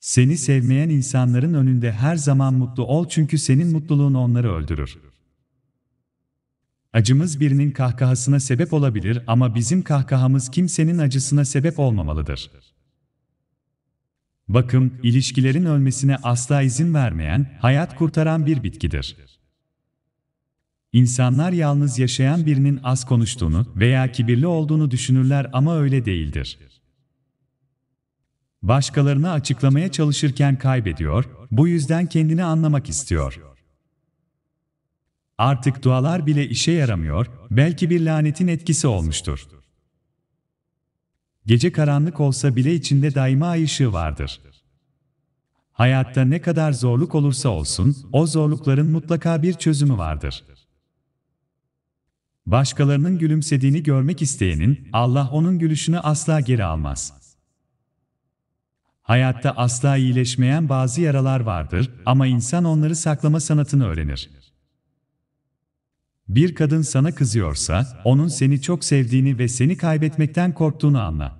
Seni sevmeyen insanların önünde her zaman mutlu ol çünkü senin mutluluğun onları öldürür. Acımız birinin kahkahasına sebep olabilir ama bizim kahkahamız kimsenin acısına sebep olmamalıdır. Bakım, ilişkilerin ölmesine asla izin vermeyen, hayat kurtaran bir bitkidir. İnsanlar yalnız yaşayan birinin az konuştuğunu veya kibirli olduğunu düşünürler ama öyle değildir. Başkalarını açıklamaya çalışırken kaybediyor, bu yüzden kendini anlamak istiyor. Artık dualar bile işe yaramıyor, belki bir lanetin etkisi olmuştur. Gece karanlık olsa bile içinde daima ay ışığı vardır. Hayatta ne kadar zorluk olursa olsun, o zorlukların mutlaka bir çözümü vardır. Başkalarının gülümsediğini görmek isteyenin, Allah onun gülüşünü asla geri almaz. Hayatta asla iyileşmeyen bazı yaralar vardır ama insan onları saklama sanatını öğrenir. Bir kadın sana kızıyorsa, onun seni çok sevdiğini ve seni kaybetmekten korktuğunu anla.